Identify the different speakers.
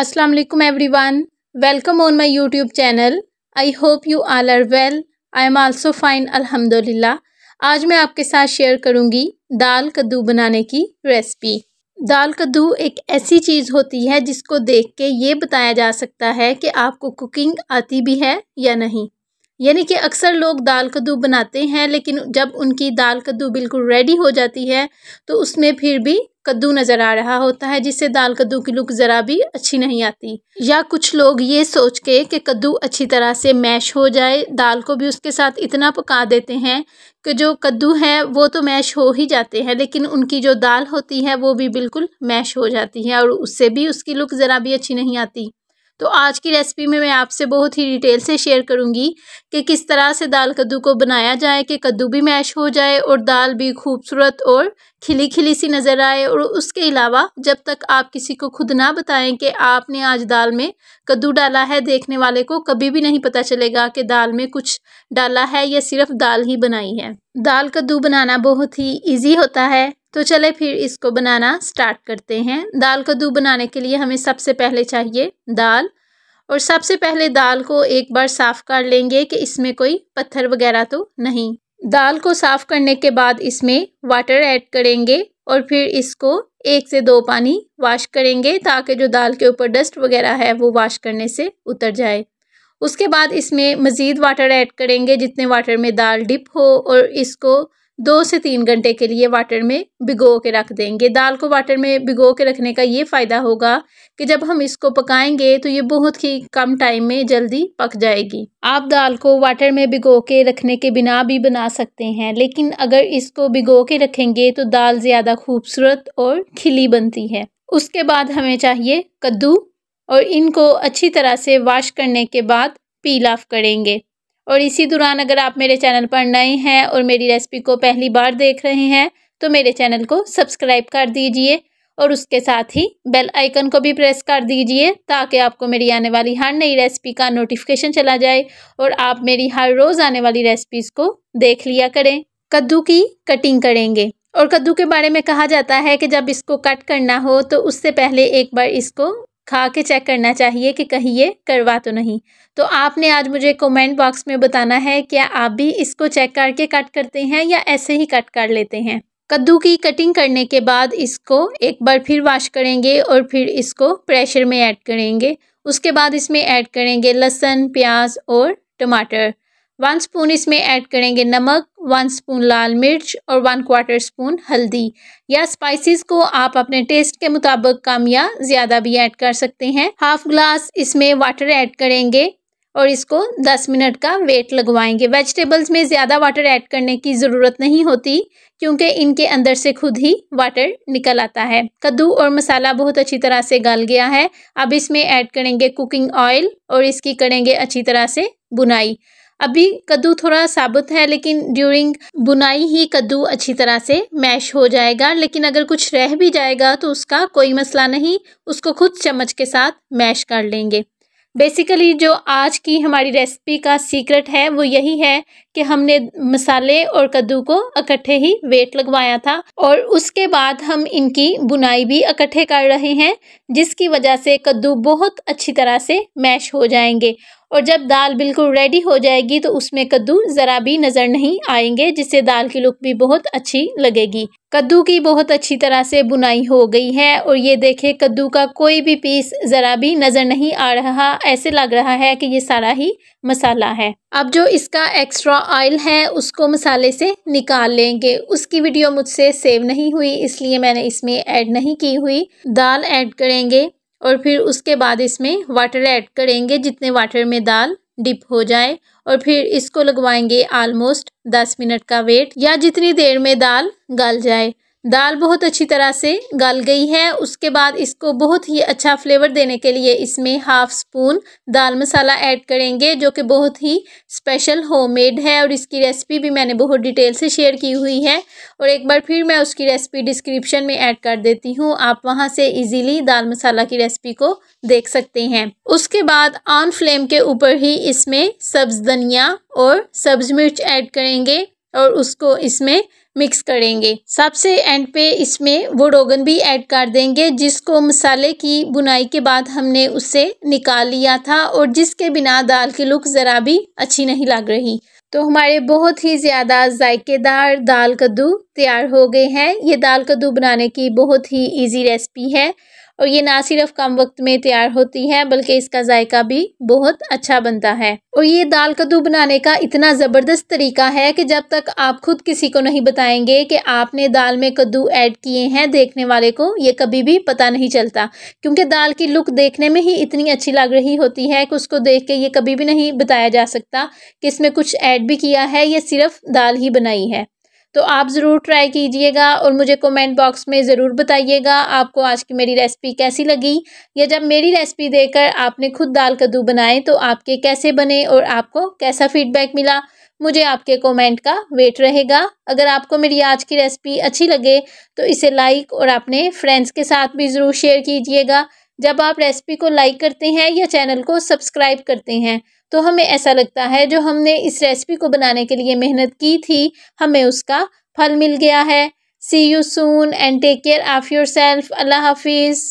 Speaker 1: Aslam everyone welcome on my YouTube channel I hope you all are well I am also fine अलहमदिल्ला आज मैं आपके साथ share करूँगी दाल कद्दू बनाने की रेसिपी दाल कद्दू एक ऐसी चीज़ होती है जिसको देख के ये बताया जा सकता है कि आपको कुकिंग आती भी है या नहीं यानी कि अक्सर लोग दाल कद्दू बनाते हैं लेकिन जब उनकी दाल कद्दू बिल्कुल रेडी हो जाती है तो उसमें फिर भी कद्दू नज़र आ रहा होता है जिससे दाल कद्दू की लुक ज़रा भी अच्छी नहीं आती या कुछ लोग ये सोच के कि कद्दू अच्छी तरह से मैश हो जाए दाल को भी उसके साथ इतना पका देते हैं कि जो कद्दू है वो तो मैश हो ही जाते हैं लेकिन उनकी जो दाल होती है वो भी बिल्कुल मैश हो जाती है और उससे भी उसकी लुक ज़रा भी अच्छी नहीं आती तो आज की रेसिपी में मैं आपसे बहुत ही डिटेल से शेयर करूंगी कि किस तरह से दाल कद्दू को बनाया जाए कि कद्दू भी मैश हो जाए और दाल भी खूबसूरत और खिली खिली सी नज़र आए और उसके अलावा जब तक आप किसी को खुद ना बताएं कि आपने आज दाल में कद्दू डाला है देखने वाले को कभी भी नहीं पता चलेगा कि दाल में कुछ डाला है या सिर्फ दाल ही बनाई है दाल कद्दू बनाना बहुत ही ईजी होता है तो चले फिर इसको बनाना स्टार्ट करते हैं दाल कद्दू बनाने के लिए हमें सबसे पहले चाहिए दाल और सबसे पहले दाल को एक बार साफ़ कर लेंगे कि इसमें कोई पत्थर वगैरह तो नहीं दाल को साफ़ करने के बाद इसमें वाटर ऐड करेंगे और फिर इसको एक से दो पानी वाश करेंगे ताकि जो दाल के ऊपर डस्ट वगैरह है वो वाश करने से उतर जाए उसके बाद इसमें मज़ीद वाटर ऐड करेंगे जितने वाटर में दाल डिप हो और इसको दो से तीन घंटे के लिए वाटर में भिगो के रख देंगे दाल को वाटर में भिगो के रखने का ये फ़ायदा होगा कि जब हम इसको पकाएंगे तो ये बहुत ही कम टाइम में जल्दी पक जाएगी आप दाल को वाटर में भिगो के रखने के बिना भी बना सकते हैं लेकिन अगर इसको भिगो के रखेंगे तो दाल ज़्यादा खूबसूरत और खिली बनती है उसके बाद हमें चाहिए कद्दू और इनको अच्छी तरह से वाश करने के बाद पील ऑफ करेंगे और इसी दौरान अगर आप मेरे चैनल पर नए हैं और मेरी रेसिपी को पहली बार देख रहे हैं तो मेरे चैनल को सब्सक्राइब कर दीजिए और उसके साथ ही बेल आइकन को भी प्रेस कर दीजिए ताकि आपको मेरी आने वाली हर नई रेसिपी का नोटिफिकेशन चला जाए और आप मेरी हर रोज़ आने वाली रेसिपीज़ को देख लिया करें कद्दू की कटिंग करेंगे और कद्दू के बारे में कहा जाता है कि जब इसको कट करना हो तो उससे पहले एक बार इसको खा के चेक करना चाहिए कि कहीं ये करवा तो नहीं तो आपने आज मुझे कमेंट बॉक्स में बताना है क्या आप भी इसको चेक करके कट करते हैं या ऐसे ही कट कर लेते हैं कद्दू की कटिंग करने के बाद इसको एक बार फिर वॉश करेंगे और फिर इसको प्रेशर में ऐड करेंगे उसके बाद इसमें ऐड करेंगे लहसुन प्याज और टमाटर वन स्पून इसमें ऐड करेंगे नमक वन स्पून लाल मिर्च और वन क्वार्टर स्पून हल्दी या स्पाइसेस को आप अपने टेस्ट के मुताबिक कम या ज़्यादा भी ऐड कर सकते हैं हाफ ग्लास इसमें वाटर ऐड करेंगे और इसको 10 मिनट का वेट लगवाएंगे वेजिटेबल्स में ज़्यादा वाटर ऐड करने की ज़रूरत नहीं होती क्योंकि इनके अंदर से खुद ही वाटर निकल आता है कद्दू और मसाला बहुत अच्छी तरह से गल गया है अब इसमें ऐड करेंगे कुकिंग ऑयल और इसकी करेंगे अच्छी तरह से बुनाई अभी कद्दू थोड़ा साबुत है लेकिन ड्यूरिंग बुनाई ही कद्दू अच्छी तरह से मैश हो जाएगा लेकिन अगर कुछ रह भी जाएगा तो उसका कोई मसला नहीं उसको खुद चम्मच के साथ मैश कर लेंगे बेसिकली जो आज की हमारी रेसिपी का सीक्रेट है वो यही है कि हमने मसाले और कद्दू को इकट्ठे ही वेट लगवाया था और उसके बाद हम इनकी बुनाई भी इकट्ठे कर रहे हैं जिसकी वजह से कद्दू बहुत अच्छी तरह से मैश हो जाएंगे और जब दाल बिल्कुल रेडी हो जाएगी तो उसमें कद्दू ज़रा भी नज़र नहीं आएंगे जिससे दाल की लुक भी बहुत अच्छी लगेगी कद्दू की बहुत अच्छी तरह से बुनाई हो गई है और ये देखे कद्दू का कोई भी पीस ज़रा भी नज़र नहीं आ रहा ऐसे लग रहा है कि ये सारा ही मसाला है अब जो इसका एक्स्ट्रा ऑयल है उसको मसाले से निकाल लेंगे उसकी वीडियो मुझसे सेव नहीं हुई इसलिए मैंने इसमें ऐड नहीं की हुई दाल ऐड करेंगे और फिर उसके बाद इसमें वाटर ऐड करेंगे जितने वाटर में दाल डिप हो जाए और फिर इसको लगवाएंगे आलमोस्ट दस मिनट का वेट या जितनी देर में दाल गल जाए दाल बहुत अच्छी तरह से गल गई है उसके बाद इसको बहुत ही अच्छा फ्लेवर देने के लिए इसमें हाफ स्पून दाल मसाला ऐड करेंगे जो कि बहुत ही स्पेशल होममेड है और इसकी रेसिपी भी मैंने बहुत डिटेल से शेयर की हुई है और एक बार फिर मैं उसकी रेसिपी डिस्क्रिप्शन में ऐड कर देती हूँ आप वहाँ से ईजीली दाल मसाला की रेसिपी को देख सकते हैं उसके बाद ऑन फ्लेम के ऊपर ही इसमें सब्ज़ धनिया और सब्ज़ मिर्च ऐड करेंगे और उसको इसमें मिक्स करेंगे सबसे एंड पे इसमें वो रोगन भी ऐड कर देंगे जिसको मसाले की बुनाई के बाद हमने उसे निकाल लिया था और जिसके बिना दाल की लुक ज़रा भी अच्छी नहीं लग रही तो हमारे बहुत ही ज़्यादा जायकेदार दाल कद्दू तैयार हो गए हैं ये दाल कद्दू बनाने की बहुत ही इजी रेसिपी है और ये ना सिर्फ कम वक्त में तैयार होती है बल्कि इसका जायका भी बहुत अच्छा बनता है और ये दाल कद्दू बनाने का इतना ज़बरदस्त तरीका है कि जब तक आप खुद किसी को नहीं बताएंगे कि आपने दाल में कद्दू ऐड किए हैं देखने वाले को ये कभी भी पता नहीं चलता क्योंकि दाल की लुक देखने में ही इतनी अच्छी लग रही होती है कि उसको देख के ये कभी भी नहीं बताया जा सकता कि इसमें कुछ ऐड भी किया है या सिर्फ दाल ही बनाई है तो आप ज़रूर ट्राई कीजिएगा और मुझे कमेंट बॉक्स में ज़रूर बताइएगा आपको आज की मेरी रेसिपी कैसी लगी या जब मेरी रेसिपी देकर आपने खुद दाल कद्दू बनाए तो आपके कैसे बने और आपको कैसा फीडबैक मिला मुझे आपके कमेंट का वेट रहेगा अगर आपको मेरी आज की रेसिपी अच्छी लगे तो इसे लाइक और अपने फ्रेंड्स के साथ भी ज़रूर शेयर कीजिएगा जब आप रेसिपी को लाइक करते हैं या चैनल को सब्सक्राइब करते हैं तो हमें ऐसा लगता है जो हमने इस रेसिपी को बनाने के लिए मेहनत की थी हमें उसका फल मिल गया है see you soon and take care of yourself अल्लाह हाफिज़